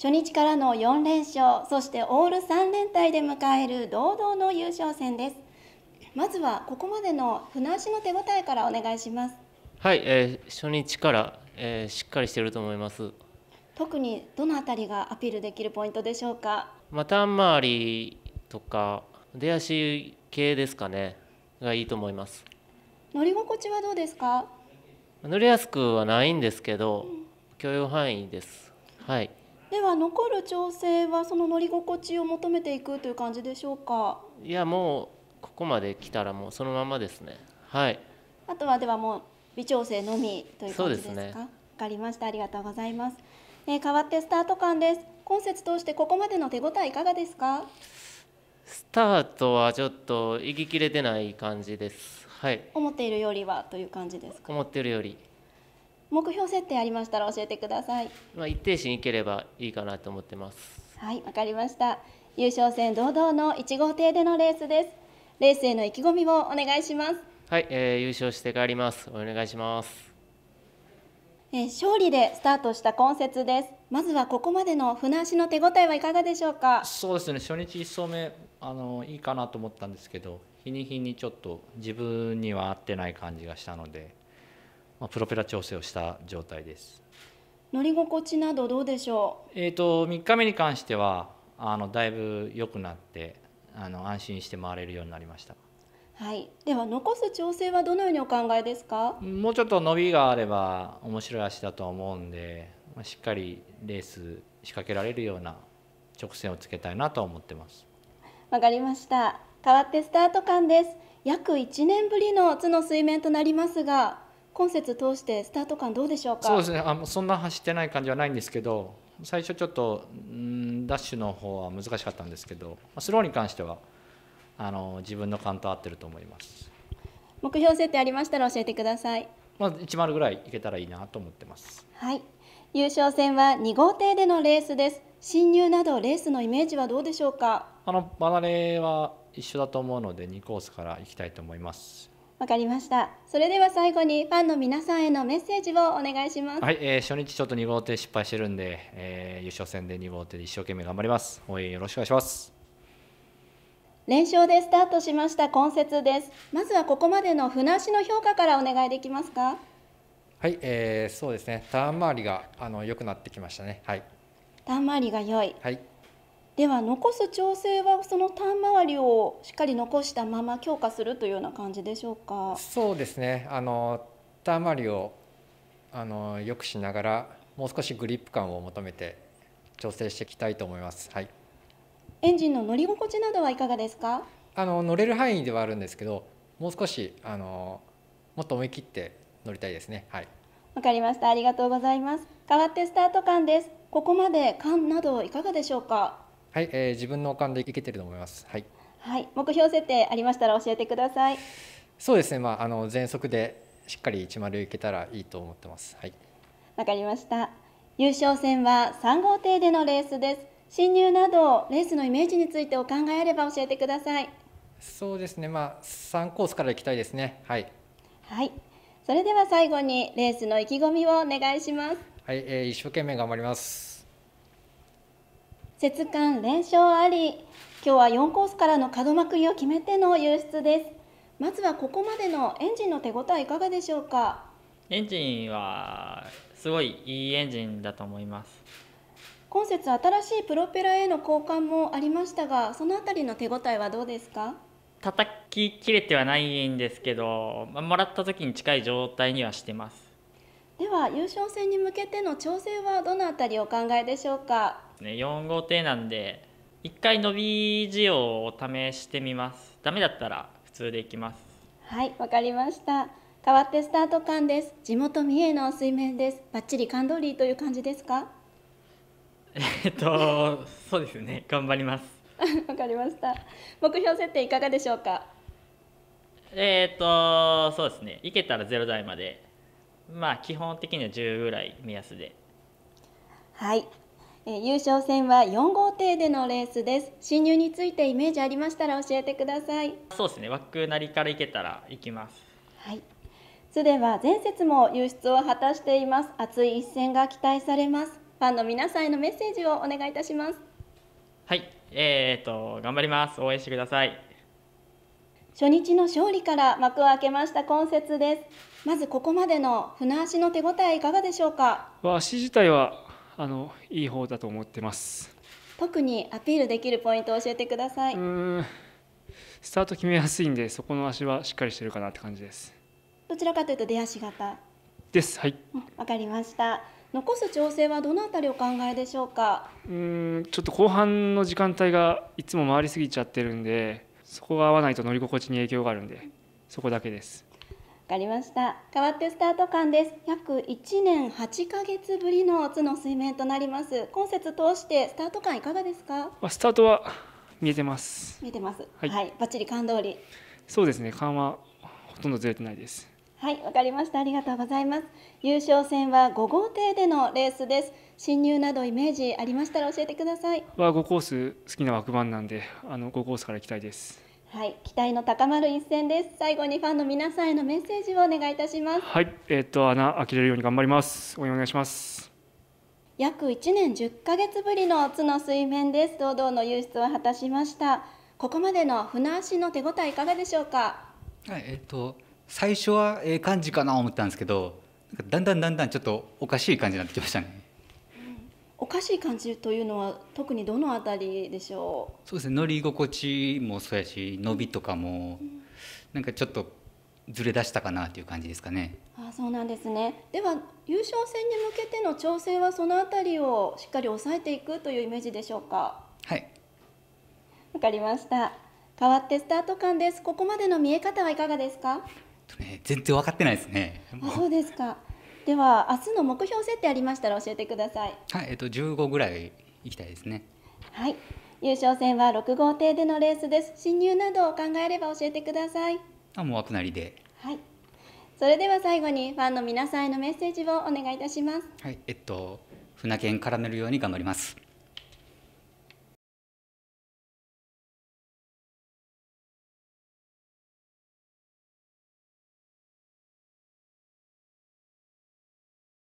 初日からの4連勝そしてオール3連隊で迎える堂々の優勝戦ですまずはここまでの船足の手応えからお願いしますはい、えー、初日から、えー、しっかりしていると思います特にどのあたりがアピールできるポイントでしょうかまたタ回りとか出足系ですかねがいいと思います乗り心地はどうですか乗りやすくはないんですけど、うん、許容範囲ですはいでは残る調整はその乗り心地を求めていくという感じでしょうかいやもうここまで来たらもうそのままですねはいあとはではもう微調整のみという感じですかね、分かりましたありがとうございます、えー、変わってスタート感です今節通してここまでの手応えいかがですかスタートはちょっと行ききれてない感じですはい思っているよりはという感じですか思っているより目標設定ありましたら教えてください。まあ、一定心いければいいかなと思ってます。はい、わかりました。優勝戦堂々の1号艇でのレースです。レースへの意気込みをお願いします。はい、えー、優勝して帰ります。お願いします。えー、勝利でスタートした今節です。まずはここまでの船足の手応えはいかがでしょうか。そうですね。初日一走目あのいいかなと思ったんですけど、日に日にちょっと自分には合ってない感じがしたので。まあ、プロペラ調整をした状態です乗り心地などどうでしょう、えーと、と3日目に関してはあのだいぶ良くなってあの安心して回れるようになりましたはい、では残す調整はどのようにお考えですかもうちょっと伸びがあれば面白い足だと思うんでしっかりレース仕掛けられるような直線をつけたいなと思ってますわかりました代わってスタート間です約1年ぶりの津の水面となりますが今節通してスタート感どうでしょうかそうですねあそんな走ってない感じはないんですけど最初ちょっとんダッシュの方は難しかったんですけどスローに関してはあの自分の感と合ってると思います目標設定ありましたら教えてくださいまず1ぐらいいけたらいいなと思ってますはい優勝戦は2号艇でのレースです侵入などレースのイメージはどうでしょうかあのバナレは一緒だと思うので2コースから行きたいと思いますわかりました。それでは最後にファンの皆さんへのメッセージをお願いします。はい、えー、初日ちょっと2号艇失敗してるんで、えー、優勝戦で2号艇で一生懸命頑張ります。応援よろしくお願いします。連勝でスタートしました今節です。まずはここまでの船足の評価からお願いできますか。はい、えー、そうですね。ターン周りがあの良くなってきましたね。はい。ターン周りが良い。はい。では残す調整はそのターン周りをしっかり残したまま強化するというような感じでしょうかそうですねあのターン周りをあのよくしながらもう少しグリップ感を求めて調整していきたいと思います、はい、エンジンの乗り心地などはいかがですかあの乗れる範囲ではあるんですけどもう少しあのもっと思い切って乗りたいですねはいわかりましたありがとうございます代わってスタート感ですここまで感などいかがでしょうかはい、えー、自分の勘でいけてると思います。はい。はい、目標設定ありましたら教えてください。そうですね。まああの全速でしっかり1丸いけたらいいと思ってます。はい。わかりました。優勝戦は3号艇でのレースです。進入などレースのイメージについてお考えあれば教えてください。そうですね。まあ3コースから行きたいですね。はい。はい。それでは最後にレースの意気込みをお願いします。はい、えー、一生懸命頑張ります。節間連勝あり今日は4コースからの門まくりを決めての優出ですまずはここまでのエンジンの手応えいかがでしょうかエンジンはすごいいいエンジンだと思います今節新しいプロペラへの交換もありましたがそのあたりの手応えはどうですか叩ききれてはないんですけど、まもらった時に近い状態にはしてますでは優勝戦に向けての調整はどのあたりお考えでしょうかね4号艇なんで1回伸び需要を試してみますダメだったら普通でいきますはいわかりました変わってスタート間です地元三重の水面ですバッチリ感動りという感じですかえっとそうですね頑張ります わかりました目標設定いかがでしょうかえっとそうですねいけたら0台までまあ基本的には10ぐらい目安ではいえ優勝戦は4号艇でのレースです進入についてイメージありましたら教えてくださいそうですね枠なりから行けたら行きますはい津では前節も優出を果たしています熱い一戦が期待されますファンの皆さんへのメッセージをお願いいたしますはいえー、っと頑張ります応援してください初日の勝利から幕を開けました今節ですまずここまでの船足の手応えいかがでしょうかわ足自体はあのいい方だと思ってます特にアピールできるポイントを教えてくださいスタート決めやすいんでそこの足はしっかりしてるかなって感じですどちらかというと出足型ですはいわかりました残す調整はどのあたりお考えでしょうかうんちょっと後半の時間帯がいつも回りすぎちゃってるんでそこが合わないと乗り心地に影響があるんでそこだけですかりました変わってスタート感です約1年8ヶ月ぶりの津の水面となります今節通してスタート感いかがですかまあ、スタートは見えてます見えてますはい、はい、バッチリ感通りそうですね感はほとんどずれてないですはいわかりましたありがとうございます優勝戦は5号艇でのレースです進入などイメージありましたら教えてくださいは5コース好きな枠番なんであの5コースから行きたいですはい、期待の高まる一戦です。最後にファンの皆さんへのメッセージをお願いいたします。はい、えー、っと穴開けれるように頑張ります。お願いします。約一年十0ヶ月ぶりの津の水面です。堂々の輸出を果たしました。ここまでの船足の手応えいかがでしょうか。はい、えー、っと最初はええ感じかなと思ったんですけど、だんだんだんだんちょっとおかしい感じになってきましたね。おかしい感じというのは特にどのあたりでしょうそうですね乗り心地もそうやし伸びとかも、うん、なんかちょっとずれ出したかなという感じですかね。あそうなんですねでは優勝戦に向けての調整はそのあたりをしっかり抑えていくというイメージでしょうか。はいわかりました変わってスタート感ですここまでの見え方はいかがですか、ね、全然分かってないですねあそうですかでは明日の目標設定ありましたら教えてください。はい、えっと15ぐらい行きたいですね。はい、優勝戦は6号艇でのレースです。進入などを考えれば教えてください。あ、もう枠なりで。はい。それでは最後にファンの皆さんへのメッセージをお願いいたします。はい、えっと船券絡めるように頑張ります。